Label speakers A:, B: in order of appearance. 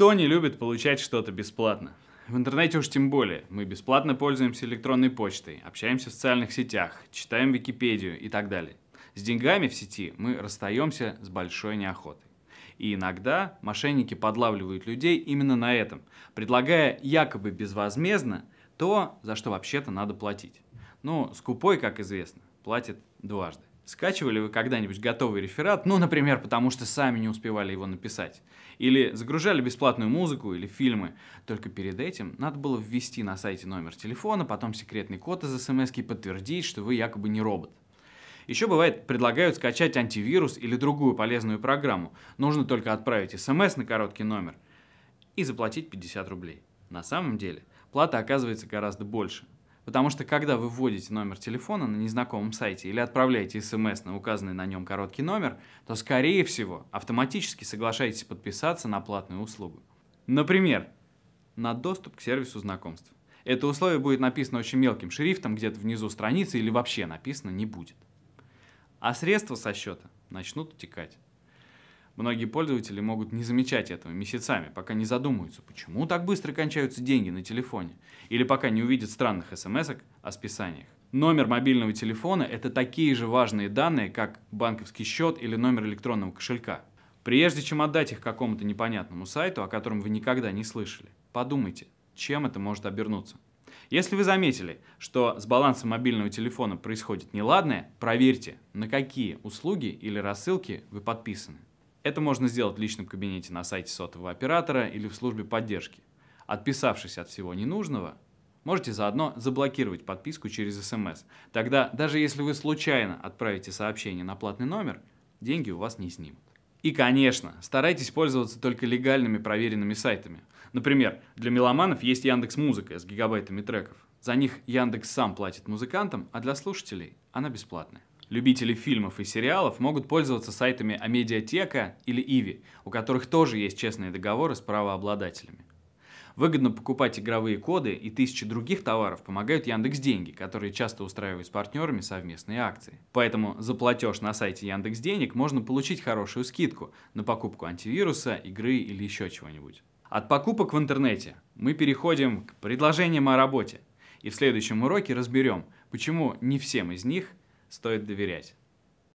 A: Кто не любит получать что-то бесплатно? В интернете уж тем более. Мы бесплатно пользуемся электронной почтой, общаемся в социальных сетях, читаем Википедию и так далее. С деньгами в сети мы расстаемся с большой неохотой. И иногда мошенники подлавливают людей именно на этом, предлагая якобы безвозмездно то, за что вообще-то надо платить. Но ну, скупой, как известно, платит дважды. Скачивали вы когда-нибудь готовый реферат, ну, например, потому что сами не успевали его написать. Или загружали бесплатную музыку или фильмы. Только перед этим надо было ввести на сайте номер телефона, потом секретный код из смс и подтвердить, что вы якобы не робот. Еще бывает, предлагают скачать антивирус или другую полезную программу. Нужно только отправить смс на короткий номер и заплатить 50 рублей. На самом деле, плата оказывается гораздо больше – Потому что когда вы вводите номер телефона на незнакомом сайте или отправляете смс на указанный на нем короткий номер, то, скорее всего, автоматически соглашаетесь подписаться на платную услугу. Например, на доступ к сервису знакомств. Это условие будет написано очень мелким шрифтом где-то внизу страницы или вообще написано не будет. А средства со счета начнут утекать. Многие пользователи могут не замечать этого месяцами, пока не задумаются, почему так быстро кончаются деньги на телефоне, или пока не увидят странных смс о списаниях. Номер мобильного телефона – это такие же важные данные, как банковский счет или номер электронного кошелька. Прежде чем отдать их какому-то непонятному сайту, о котором вы никогда не слышали, подумайте, чем это может обернуться. Если вы заметили, что с балансом мобильного телефона происходит неладное, проверьте, на какие услуги или рассылки вы подписаны. Это можно сделать в личном кабинете на сайте сотового оператора или в службе поддержки. Отписавшись от всего ненужного, можете заодно заблокировать подписку через СМС. Эм Тогда, даже если вы случайно отправите сообщение на платный номер, деньги у вас не снимут. И, конечно, старайтесь пользоваться только легальными проверенными сайтами. Например, для меломанов есть Яндекс Музыка с гигабайтами треков. За них Яндекс сам платит музыкантам, а для слушателей она бесплатная. Любители фильмов и сериалов могут пользоваться сайтами Амедиатека или Иви, у которых тоже есть честные договоры с правообладателями. Выгодно покупать игровые коды и тысячи других товаров помогают Яндекс Деньги, которые часто устраивают с партнерами совместные акции. Поэтому за платеж на сайте Яндекс Денег можно получить хорошую скидку на покупку антивируса, игры или еще чего-нибудь. От покупок в интернете мы переходим к предложениям о работе. И в следующем уроке разберем, почему не всем из них стоит доверять.